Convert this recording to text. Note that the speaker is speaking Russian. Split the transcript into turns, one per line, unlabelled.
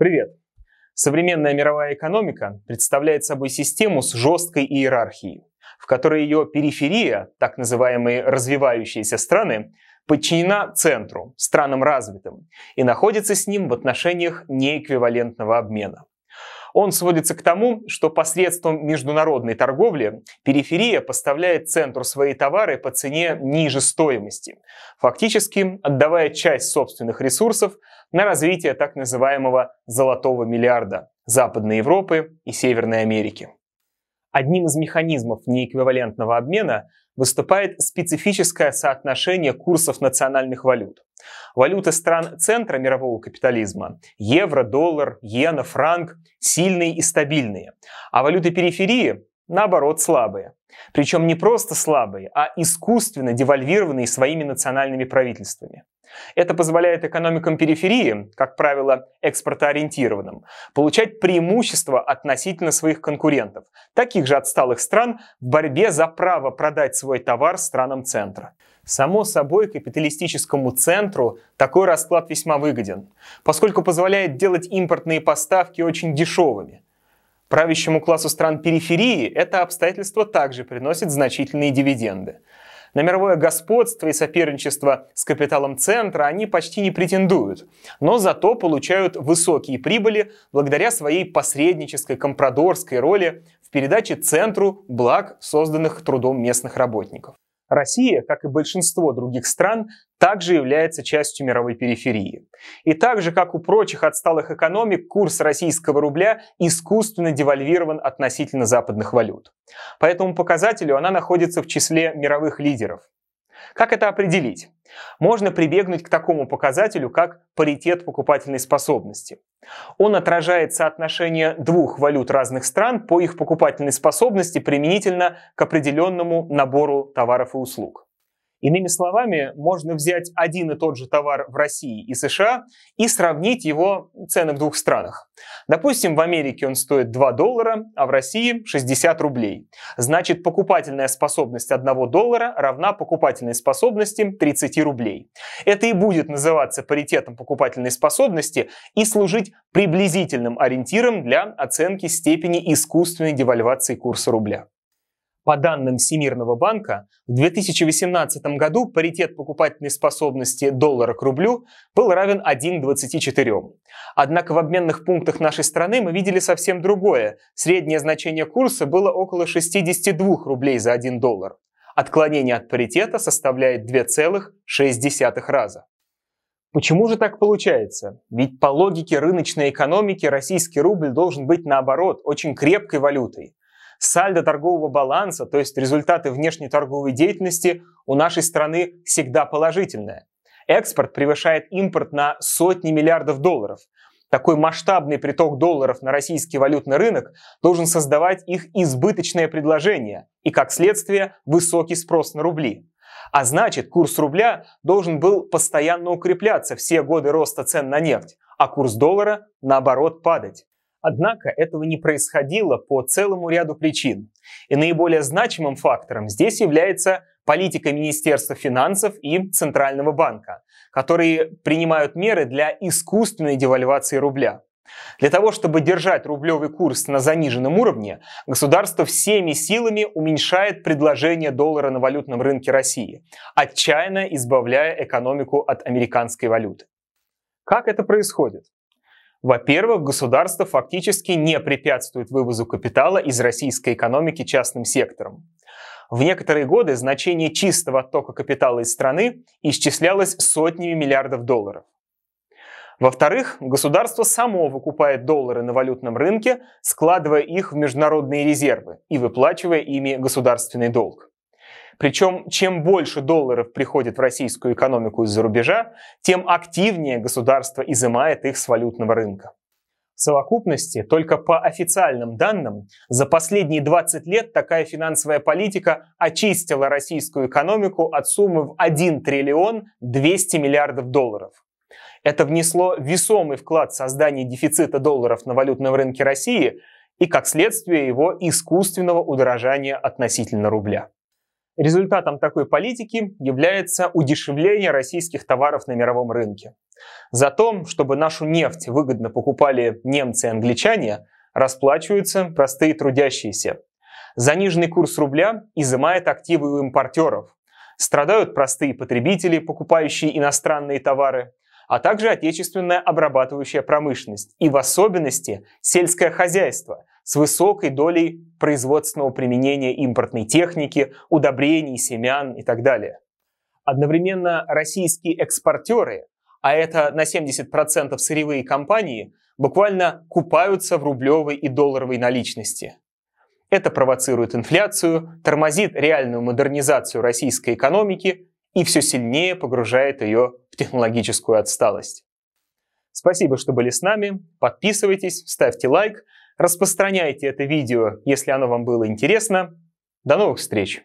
Привет! Современная мировая экономика представляет собой систему с жесткой иерархией, в которой ее периферия, так называемые развивающиеся страны, подчинена центру, странам развитым, и находится с ним в отношениях неэквивалентного обмена. Он сводится к тому, что посредством международной торговли периферия поставляет центру свои товары по цене ниже стоимости, фактически отдавая часть собственных ресурсов на развитие так называемого «золотого миллиарда» Западной Европы и Северной Америки. Одним из механизмов неэквивалентного обмена выступает специфическое соотношение курсов национальных валют. Валюты стран центра мирового капитализма – евро, доллар, иена, франк – сильные и стабильные, а валюты периферии – наоборот слабые. Причем не просто слабые, а искусственно девальвированные своими национальными правительствами. Это позволяет экономикам периферии, как правило, экспортоориентированным, получать преимущество относительно своих конкурентов, таких же отсталых стран, в борьбе за право продать свой товар странам центра. Само собой, капиталистическому центру такой расклад весьма выгоден, поскольку позволяет делать импортные поставки очень дешевыми. Правящему классу стран периферии это обстоятельство также приносит значительные дивиденды. На мировое господство и соперничество с капиталом центра они почти не претендуют, но зато получают высокие прибыли благодаря своей посреднической компрадорской роли в передаче центру благ, созданных трудом местных работников. Россия, как и большинство других стран, также является частью мировой периферии. И так же, как у прочих отсталых экономик, курс российского рубля искусственно девальвирован относительно западных валют. По этому показателю она находится в числе мировых лидеров. Как это определить? Можно прибегнуть к такому показателю, как паритет покупательной способности. Он отражает соотношение двух валют разных стран по их покупательной способности применительно к определенному набору товаров и услуг. Иными словами, можно взять один и тот же товар в России и США и сравнить его цены в двух странах. Допустим, в Америке он стоит 2 доллара, а в России 60 рублей. Значит, покупательная способность 1 доллара равна покупательной способности 30 рублей. Это и будет называться паритетом покупательной способности и служить приблизительным ориентиром для оценки степени искусственной девальвации курса рубля. По данным Всемирного банка, в 2018 году паритет покупательной способности доллара к рублю был равен 1,24. Однако в обменных пунктах нашей страны мы видели совсем другое. Среднее значение курса было около 62 рублей за 1 доллар. Отклонение от паритета составляет 2,6 раза. Почему же так получается? Ведь по логике рыночной экономики российский рубль должен быть наоборот очень крепкой валютой. Сальдо торгового баланса, то есть результаты внешней торговой деятельности у нашей страны всегда положительное. Экспорт превышает импорт на сотни миллиардов долларов. Такой масштабный приток долларов на российский валютный рынок должен создавать их избыточное предложение и, как следствие, высокий спрос на рубли. А значит, курс рубля должен был постоянно укрепляться все годы роста цен на нефть, а курс доллара, наоборот, падать. Однако этого не происходило по целому ряду причин. И наиболее значимым фактором здесь является политика Министерства финансов и Центрального банка, которые принимают меры для искусственной девальвации рубля. Для того, чтобы держать рублевый курс на заниженном уровне, государство всеми силами уменьшает предложение доллара на валютном рынке России, отчаянно избавляя экономику от американской валюты. Как это происходит? Во-первых, государство фактически не препятствует вывозу капитала из российской экономики частным сектором. В некоторые годы значение чистого оттока капитала из страны исчислялось сотнями миллиардов долларов. Во-вторых, государство само выкупает доллары на валютном рынке, складывая их в международные резервы и выплачивая ими государственный долг. Причем, чем больше долларов приходит в российскую экономику из-за рубежа, тем активнее государство изымает их с валютного рынка. В совокупности, только по официальным данным, за последние 20 лет такая финансовая политика очистила российскую экономику от суммы в 1 триллион 200 миллиардов долларов. Это внесло весомый вклад в создание дефицита долларов на валютном рынке России и, как следствие, его искусственного удорожания относительно рубля. Результатом такой политики является удешевление российских товаров на мировом рынке. За то, чтобы нашу нефть выгодно покупали немцы и англичане, расплачиваются простые трудящиеся. Заниженный курс рубля изымает активы у импортеров. Страдают простые потребители, покупающие иностранные товары, а также отечественная обрабатывающая промышленность и в особенности сельское хозяйство, с высокой долей производственного применения импортной техники, удобрений, семян и так далее. Одновременно российские экспортеры, а это на 70% сырьевые компании, буквально купаются в рублевой и долларовой наличности. Это провоцирует инфляцию, тормозит реальную модернизацию российской экономики и все сильнее погружает ее в технологическую отсталость. Спасибо, что были с нами. Подписывайтесь, ставьте лайк – Распространяйте это видео, если оно вам было интересно. До новых встреч!